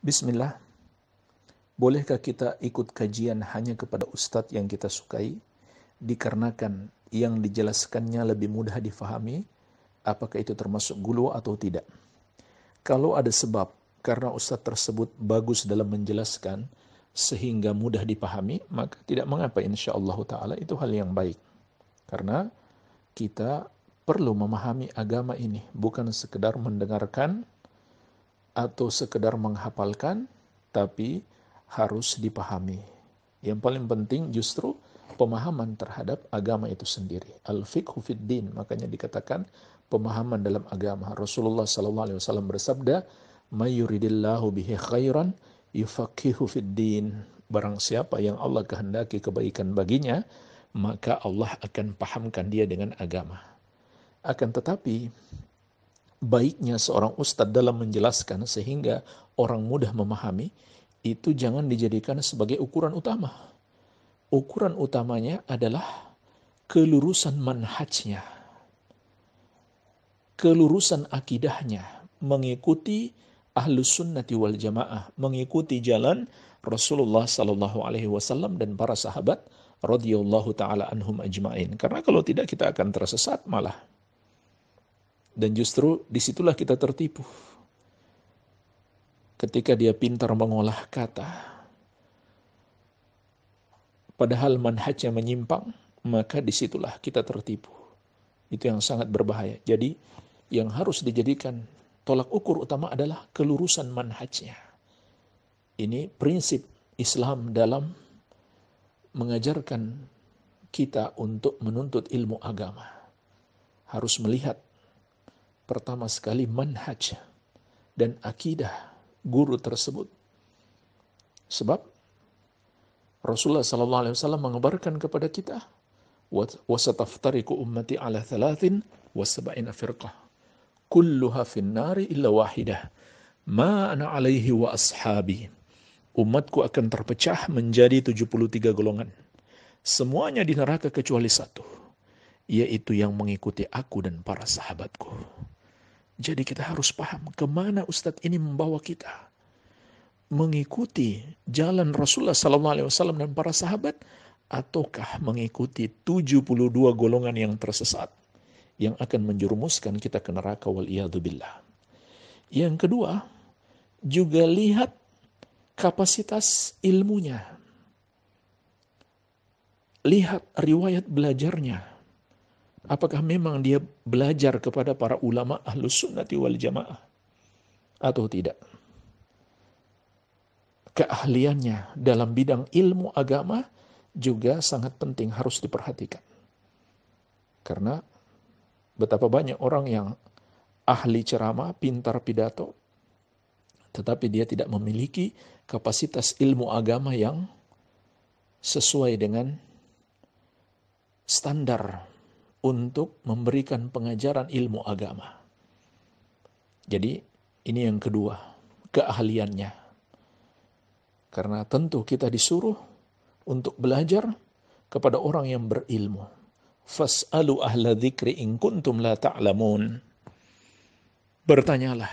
Bismillah, bolehkah kita ikut kajian hanya kepada ustadz yang kita sukai? Dikarenakan yang dijelaskannya lebih mudah difahami, apakah itu termasuk gulu atau tidak? Kalau ada sebab karena ustadz tersebut bagus dalam menjelaskan sehingga mudah dipahami, maka tidak mengapa insya Allah ta'ala itu hal yang baik. Karena kita perlu memahami agama ini, bukan sekedar mendengarkan atau sekedar menghafalkan, tapi harus dipahami. Yang paling penting justru pemahaman terhadap agama itu sendiri. Al-fiqhu fid din, makanya dikatakan pemahaman dalam agama. Rasulullah sallallahu alaihi wasallam bersabda, "Mayuridillahu bihi khairan yufaqihu fid din." Barang siapa yang Allah kehendaki kebaikan baginya, maka Allah akan pahamkan dia dengan agama. Akan tetapi, baiknya seorang ustadz dalam menjelaskan sehingga orang mudah memahami itu jangan dijadikan sebagai ukuran utama. Ukuran utamanya adalah kelurusan manhajnya, kelurusan akidahnya, mengikuti ahlus sunnati wal jamaah, mengikuti jalan Rasulullah Sallallahu Alaihi Wasallam dan para sahabat radhiyallahu taala anhum ajmain. Karena kalau tidak kita akan tersesat malah. Dan justru disitulah kita tertipu. Ketika dia pintar mengolah kata. Padahal manhajnya menyimpang, maka disitulah kita tertipu. Itu yang sangat berbahaya. Jadi yang harus dijadikan tolak ukur utama adalah kelurusan manhajnya. Ini prinsip Islam dalam mengajarkan kita untuk menuntut ilmu agama. Harus melihat pertama sekali manhaj dan akidah guru tersebut. Sebab Rasulullah sallallahu alaihi wasallam mengabarkan kepada kita wasataftariku ummati ala thalathin wa sab'ina firqah kulluha finnari illa wahidah ma ana alaihi wa ashabi umatku akan terpecah menjadi 73 golongan semuanya di neraka kecuali satu yaitu yang mengikuti aku dan para sahabatku jadi kita harus paham kemana Ustadz ini membawa kita. Mengikuti jalan Rasulullah SAW dan para sahabat ataukah mengikuti 72 golongan yang tersesat yang akan menjerumuskan kita ke neraka wal billah. Yang kedua, juga lihat kapasitas ilmunya. Lihat riwayat belajarnya Apakah memang dia belajar kepada para ulama ahlus sunnati wal jamaah atau tidak? Keahliannya dalam bidang ilmu agama juga sangat penting harus diperhatikan. Karena betapa banyak orang yang ahli ceramah, pintar pidato, tetapi dia tidak memiliki kapasitas ilmu agama yang sesuai dengan standar untuk memberikan pengajaran ilmu agama. Jadi, ini yang kedua, keahliannya. Karena tentu kita disuruh untuk belajar kepada orang yang berilmu. Fas'alu ahla dzikri in kuntum la ta'lamun. Bertanyalah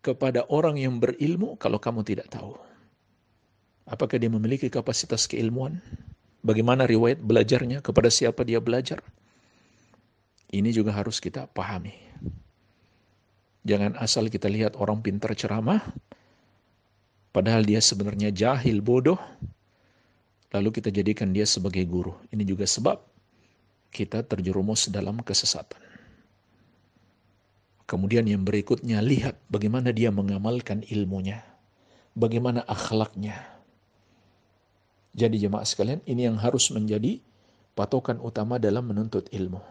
kepada orang yang berilmu kalau kamu tidak tahu. Apakah dia memiliki kapasitas keilmuan? bagaimana riwayat belajarnya, kepada siapa dia belajar. Ini juga harus kita pahami. Jangan asal kita lihat orang pintar ceramah, padahal dia sebenarnya jahil, bodoh, lalu kita jadikan dia sebagai guru. Ini juga sebab kita terjerumus dalam kesesatan. Kemudian yang berikutnya, lihat bagaimana dia mengamalkan ilmunya, bagaimana akhlaknya, jadi jemaah sekalian, ini yang harus menjadi patokan utama dalam menuntut ilmu.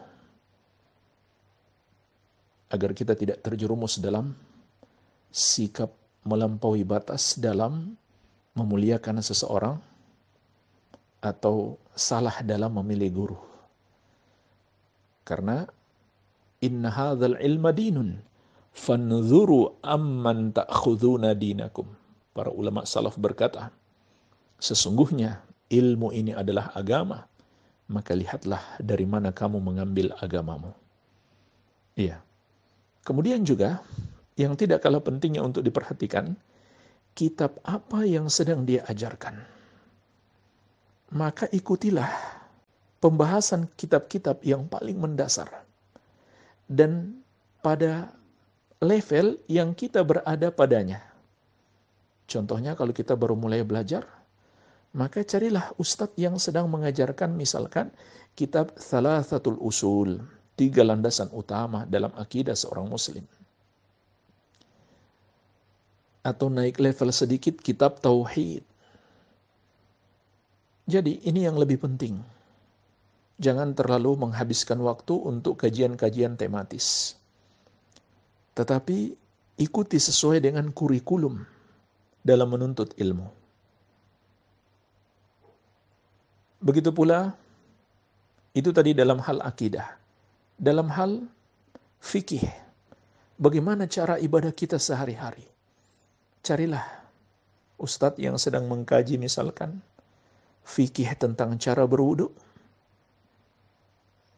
Agar kita tidak terjerumus dalam sikap melampaui batas dalam memuliakan seseorang atau salah dalam memilih guru. Karena inna hadzal ilma dinun fanzuru amman ta'khuduna dinakum. Para ulama salaf berkata, Sesungguhnya ilmu ini adalah agama, maka lihatlah dari mana kamu mengambil agamamu. Iya. Kemudian juga yang tidak kalah pentingnya untuk diperhatikan, kitab apa yang sedang dia ajarkan. Maka ikutilah pembahasan kitab-kitab yang paling mendasar. Dan pada level yang kita berada padanya. Contohnya kalau kita baru mulai belajar, maka carilah ustadz yang sedang mengajarkan misalkan kitab Thalathatul Usul, tiga landasan utama dalam akidah seorang muslim. Atau naik level sedikit kitab Tauhid. Jadi ini yang lebih penting. Jangan terlalu menghabiskan waktu untuk kajian-kajian tematis. Tetapi ikuti sesuai dengan kurikulum dalam menuntut ilmu. Begitu pula itu tadi dalam hal akidah. Dalam hal fikih. Bagaimana cara ibadah kita sehari-hari? Carilah ustadz yang sedang mengkaji misalkan fikih tentang cara berwudhu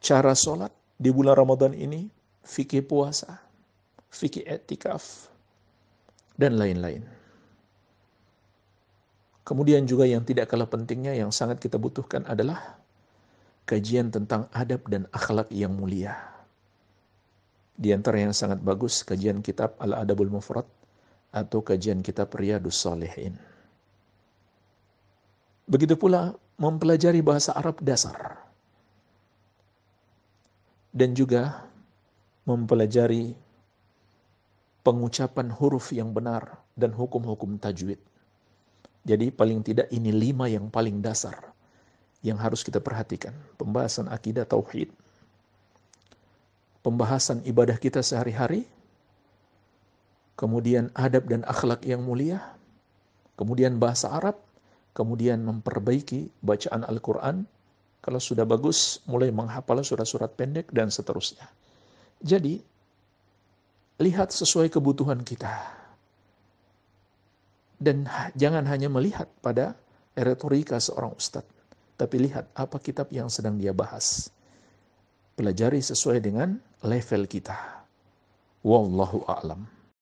cara sholat di bulan Ramadan ini, fikih puasa, fikih etikaf, dan lain-lain. Kemudian juga yang tidak kalah pentingnya yang sangat kita butuhkan adalah kajian tentang adab dan akhlak yang mulia. Di antara yang sangat bagus kajian kitab Al-Adabul Mufrad atau kajian kitab Riyadus Salihin. Begitu pula mempelajari bahasa Arab dasar. Dan juga mempelajari pengucapan huruf yang benar dan hukum-hukum tajwid. Jadi paling tidak ini lima yang paling dasar yang harus kita perhatikan. Pembahasan akidah tauhid, pembahasan ibadah kita sehari-hari, kemudian adab dan akhlak yang mulia, kemudian bahasa Arab, kemudian memperbaiki bacaan Al-Quran, kalau sudah bagus mulai menghafal surat-surat pendek dan seterusnya. Jadi, lihat sesuai kebutuhan kita dan jangan hanya melihat pada retorika seorang ustadz, tapi lihat apa kitab yang sedang dia bahas. Pelajari sesuai dengan level kita. Wallahu a'lam.